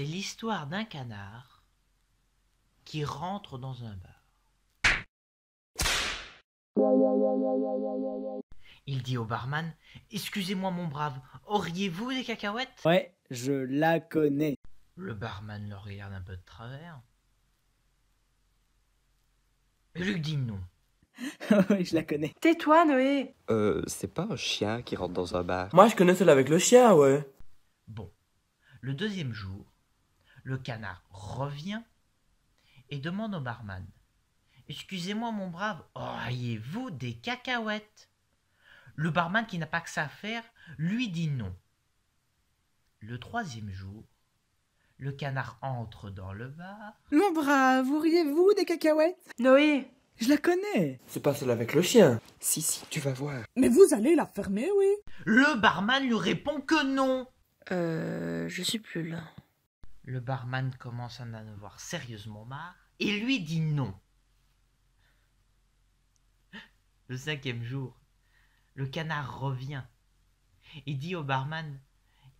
c'est l'histoire d'un canard qui rentre dans un bar. Il dit au barman Excusez-moi, mon brave, auriez-vous des cacahuètes Ouais, je la connais. Le barman le regarde un peu de travers. Et lui dit non. oui, je la connais. Tais-toi, Noé Euh, c'est pas un chien qui rentre dans un bar. Moi, je connais celle avec le chien, ouais. Bon. Le deuxième jour, le canard revient et demande au barman Excusez-moi, mon brave, auriez-vous des cacahuètes Le barman, qui n'a pas que ça à faire, lui dit non. Le troisième jour, le canard entre dans le bar. Mon brave, auriez-vous des cacahuètes Oui Je la connais C'est pas celle avec le chien Si, si, tu vas voir. Mais vous allez la fermer, oui Le barman lui répond que non Euh, je suis plus là. Le barman commence à en avoir sérieusement marre et lui dit non. Le cinquième jour, le canard revient et dit au barman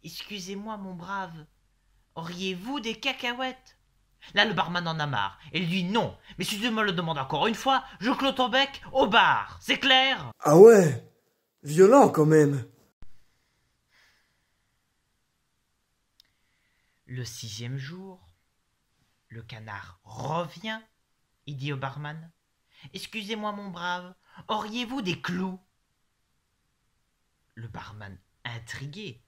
Excusez-moi, mon brave, auriez-vous des cacahuètes Là, le barman en a marre et lui dit non. Mais si tu me le demande encore une fois, je clôt ton bec au bar, c'est clair Ah ouais Violent quand même Le sixième jour, le canard revient et dit au barman Excusez-moi, mon brave, auriez-vous des clous Le barman, intrigué,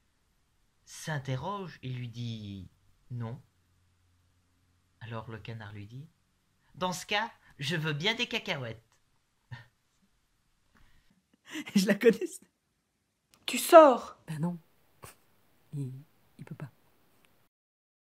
s'interroge et lui dit Non. Alors le canard lui dit Dans ce cas, je veux bien des cacahuètes. Je la connais. Tu sors Ben non.